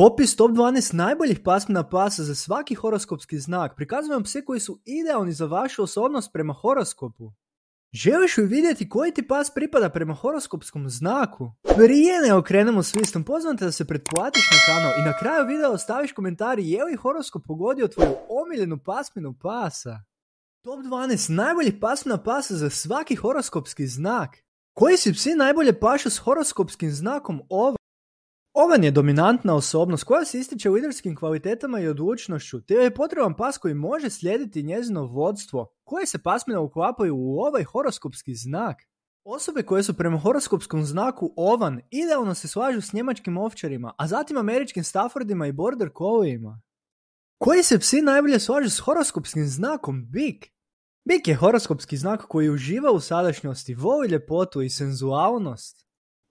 Popis top 12 najboljih pasmina pasa za svaki horoskopski znak prikazuje vam pse koji su idealni za vašu osobnost prema horoskopu. Želiš li vidjeti koji ti pas pripada prema horoskopskom znaku? Prije ne okrenemo s listom, pozivam te da se pretplatiš na kanal i na kraju videa ostaviš komentar je li horoskop pogodio tvoju omiljenu pasminu pasa. Top 12 najboljih pasmina pasa za svaki horoskopski znak. Koji si psi najbolje pašu s horoskopskim znakom ova? Ovan je dominantna osobnost koja se ističe u liderskim kvalitetama i odlučnošću, te je potreban pas koji može slijediti njezino vodstvo, koje se pasmina uklapaju u ovaj horoskopski znak. Osobe koje su prema horoskopskom znaku ovan idealno se slažu s njemačkim ovčarima, a zatim američkim Staffordima i border Collieima. Koji se psi najbolje slažu s horoskopskim znakom bik? Bik je horoskopski znak koji uživa u sadašnjosti, voli ljepotu i senzualnost.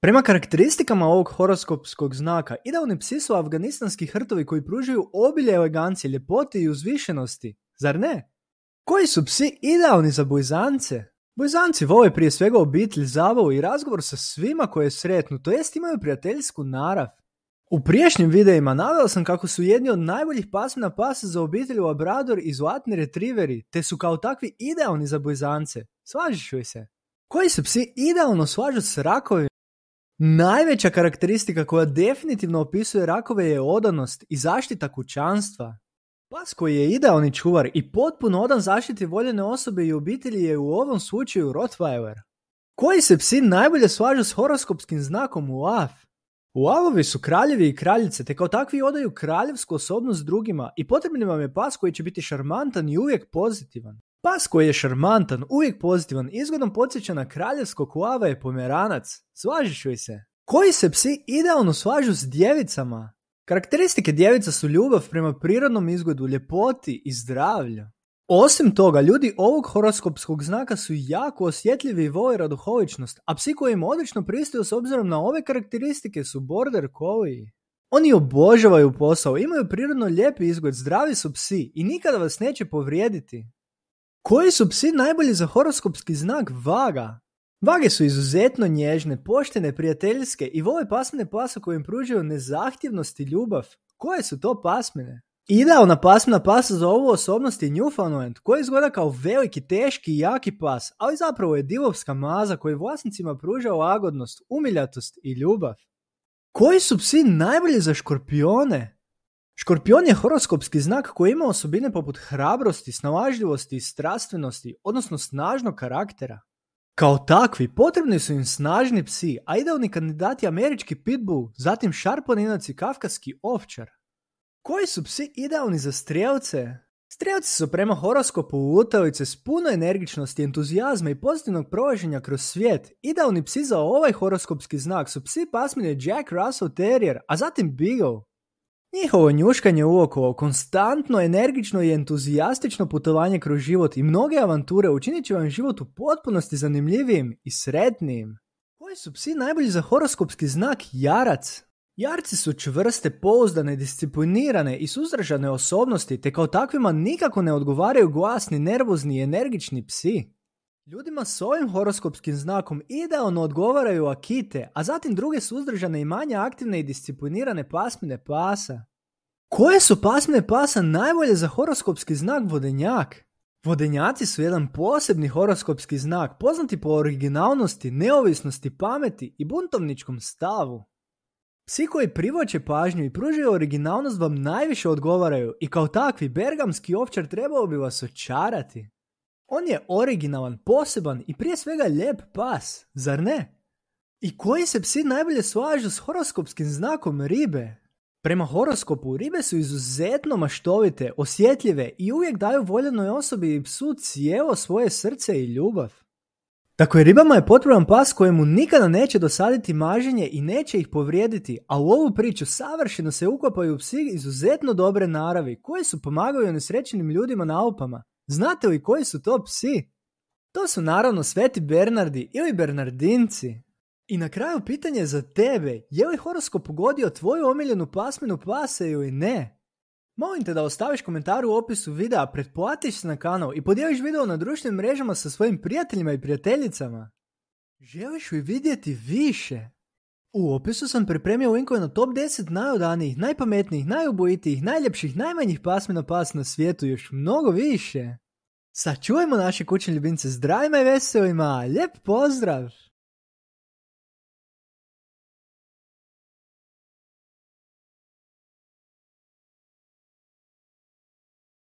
Prema karakteristikama ovog horoskopskog znaka, idealni psi su afganistanski hrtovi koji pružaju obilje elegancije, ljepote i uzvišenosti, zar ne? Koji su psi idealni za bujzance? Bojzanci vole prije svega obitelj, zabavu i razgovor sa svima koje je sretnu, to jest imaju prijateljsku narav. U priješnjim videima naveo sam kako su jedni od najboljih pasmina pasa za obitelj Labrador i zlatni retriveri, te su kao takvi idealni za bojzance. Slažiš li se? Koji se psi idealno slažu s rakovima Najveća karakteristika koja definitivno opisuje rakove je odanost i zaštita kućanstva. Pas koji je idealni čuvar i potpuno odan zaštiti voljene osobe i obitelji je u ovom slučaju Rottweiler. Koji se psi najbolje slažu s horoskopskim znakom u Uavovi su kraljevi i kraljice, te kao takvi odaju kraljevsku osobnost drugima i potrebni vam je pas koji će biti šarmantan i uvijek pozitivan. Pas koji je šarmantan, uvijek pozitivan, izgodom podsjeća na kraljevsko kuava je pomeranac. Slažiš li se? Koji se psi idealno svažu s djevicama? Karakteristike djevica su ljubav prema prirodnom izgledu, ljepoti i zdravlju. Osim toga, ljudi ovog horoskopskog znaka su jako osjetljivi i vole radoholičnost, a psi koji im odlično pristaju s obzirom na ove karakteristike su border collie. Oni obožavaju posao, imaju prirodno lijepi izgled, zdravi su psi i nikada vas neće povrijediti. Koji su psi najbolji za horoskopski znak vaga? Vage su izuzetno nježne, poštene, prijateljske i vole pasmine pasa koje im pružaju nezahtjevnost i ljubav. Koje su to pasmine? Idealna pasmina pasa za ovu osobnost je Newfoundland, koji izgleda kao veliki, teški i jaki pas, ali zapravo je divovska maza koji vlasnicima pruža lagodnost, umiljatost i ljubav. Koji su psi najbolji za škorpione? Škorpion je horoskopski znak koji ima osobine poput hrabrosti, snalažljivosti i strastvenosti, odnosno snažnog karaktera. Kao takvi, potrebni su im snažni psi, a idealni kandidati američki pitbull, zatim šarponinac i kafkaski ovčar. Koji su psi idealni za strijelce? Strijelci su prema horoskopu lutalice s puno energičnosti, entuzijazma i pozitivnog prolaženja kroz svijet. Idealni psi za ovaj horoskopski znak su psi pasmine Jack Russell Terrier, a zatim Beagle. Njihovo njuškanje uokolo, konstantno, energično i entuzijastično putovanje kroz život i mnoge avanture učinit će vam život u potpunosti zanimljivijim i sretnijim. Koji su psi najbolji za horoskopski znak jarac? Jarci su čvrste, pouzdane, disciplinirane i suzdržane osobnosti, te kao takvima nikako ne odgovaraju glasni, nervozni i energični psi. Ljudima s ovim horoskopskim znakom idealno odgovaraju akite, a zatim druge suzdržane i manje aktivne i disciplinirane pasmine pasa. Koje su pasmine pasa najbolje za horoskopski znak vodenjak? Vodenjaci su jedan posebni horoskopski znak poznati po originalnosti, neovisnosti, pameti i buntovničkom stavu. Psi koji privoće pažnju i pružaju originalnost vam najviše odgovaraju i kao takvi bergamski ovčar trebao bi vas očarati. On je originalan, poseban i prije svega lijep pas, zar ne? I koji se psi najbolje slažu s horoskopskim znakom ribe? Prema horoskopu, ribe su izuzetno maštovite, osjetljive i uvijek daju voljenoj osobi i psu cijelo svoje srce i ljubav. Tako je ribama je potreban pas kojemu nikada neće dosaditi maženje i neće ih povrijediti, a u ovu priču savršeno se ukopaju psi izuzetno dobre naravi koji su pomagaju nesrećenim ljudima na alpama. Znate li koji su to psi? To su naravno sveti Bernardi ili Bernardinci. I na kraju pitanje za tebe, je li horoskop pogodio tvoju omiljenu pasminu pasa ili ne? Molim te da ostaviš komentar u opisu videa, pretplatiš se na kanal i podijeliš video na društvenim mrežama sa svojim prijateljima i prijateljicama. Želiš li vidjeti više? U opisu sam pripremio linkove na top 10 najodanijih, najpametnijih, najubojitijih, najljepših, najmanjih pasmina pas na svijetu još mnogo više. Sačuvajmo naše kućne ljubimce zdravima i veselima! Lijep pozdrav!